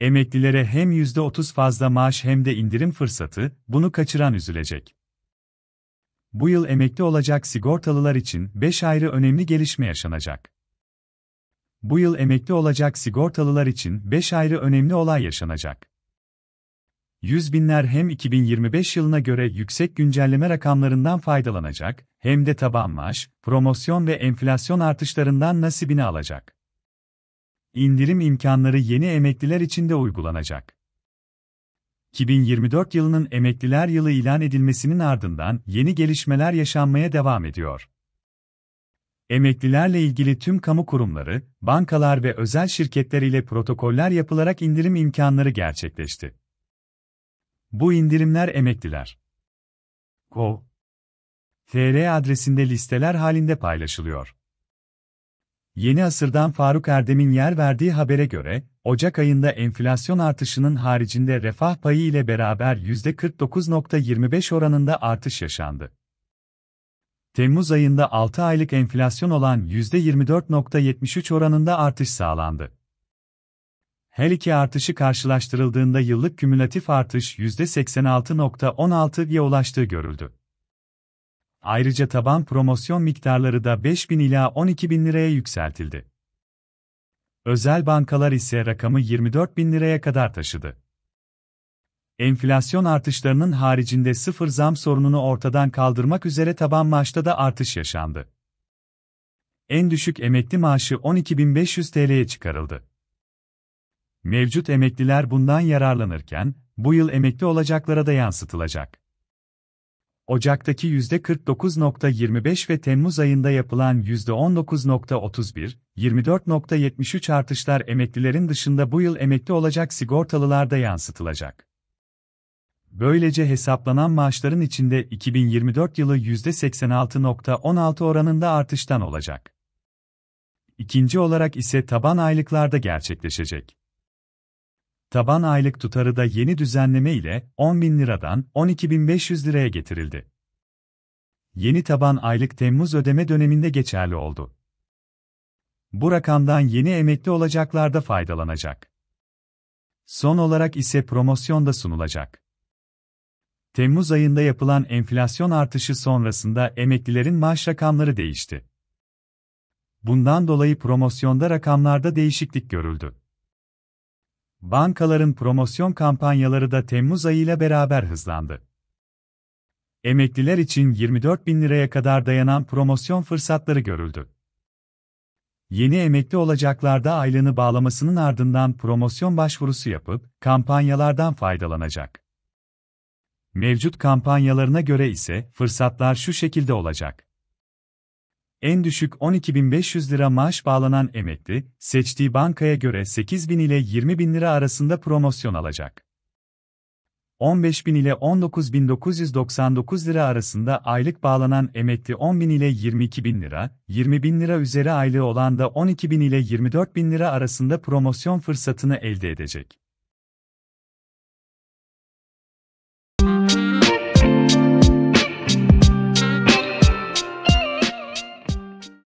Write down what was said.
Emeklilere hem %30 fazla maaş hem de indirim fırsatı, bunu kaçıran üzülecek. Bu yıl emekli olacak sigortalılar için 5 ayrı önemli gelişme yaşanacak. Bu yıl emekli olacak sigortalılar için 5 ayrı önemli olay yaşanacak. Yüz binler hem 2025 yılına göre yüksek güncelleme rakamlarından faydalanacak, hem de taban maaş, promosyon ve enflasyon artışlarından nasibini alacak. İndirim imkanları yeni emekliler için de uygulanacak. 2024 yılının emekliler yılı ilan edilmesinin ardından yeni gelişmeler yaşanmaya devam ediyor. Emeklilerle ilgili tüm kamu kurumları, bankalar ve özel şirketler ile protokoller yapılarak indirim imkanları gerçekleşti. Bu indirimler emekliler. Go. TR adresinde listeler halinde paylaşılıyor. Yeni Asır'dan Faruk Erdem'in yer verdiği habere göre, Ocak ayında enflasyon artışının haricinde refah payı ile beraber %49.25 oranında artış yaşandı. Temmuz ayında 6 aylık enflasyon olan %24.73 oranında artış sağlandı. Her iki artışı karşılaştırıldığında yıllık kümülatif artış %86.16'ya ulaştığı görüldü. Ayrıca taban promosyon miktarları da 5000 ila 12000 liraya yükseltildi. Özel bankalar ise rakamı 24 bin liraya kadar taşıdı. Enflasyon artışlarının haricinde sıfır zam sorununu ortadan kaldırmak üzere taban maaşta da artış yaşandı. En düşük emekli maaşı 12.500 TL'ye çıkarıldı. Mevcut emekliler bundan yararlanırken, bu yıl emekli olacaklara da yansıtılacak. Ocak'taki %49.25 ve Temmuz ayında yapılan %19.31, 24.73 artışlar emeklilerin dışında bu yıl emekli olacak sigortalılarda yansıtılacak. Böylece hesaplanan maaşların içinde 2024 yılı %86.16 oranında artıştan olacak. İkinci olarak ise taban aylıklarda gerçekleşecek. Taban aylık tutarı da yeni düzenleme ile 10.000 liradan 12.500 liraya getirildi. Yeni taban aylık Temmuz ödeme döneminde geçerli oldu. Bu rakamdan yeni emekli olacaklar da faydalanacak. Son olarak ise promosyon da sunulacak. Temmuz ayında yapılan enflasyon artışı sonrasında emeklilerin maaş rakamları değişti. Bundan dolayı promosyonda rakamlarda değişiklik görüldü. Bankaların promosyon kampanyaları da Temmuz ayı ile beraber hızlandı. Emekliler için 24 bin liraya kadar dayanan promosyon fırsatları görüldü. Yeni emekli olacaklarda aylığını bağlamasının ardından promosyon başvurusu yapıp kampanyalardan faydalanacak. Mevcut kampanyalarına göre ise fırsatlar şu şekilde olacak en düşük 12.500 lira maaş bağlanan emekli, seçtiği bankaya göre 8.000 ile 20.000 lira arasında promosyon alacak. 15.000 ile 19.999 lira arasında aylık bağlanan emekli 10.000 ile 22.000 lira, 20.000 lira üzeri aylığı olan da 12.000 ile 24.000 lira arasında promosyon fırsatını elde edecek.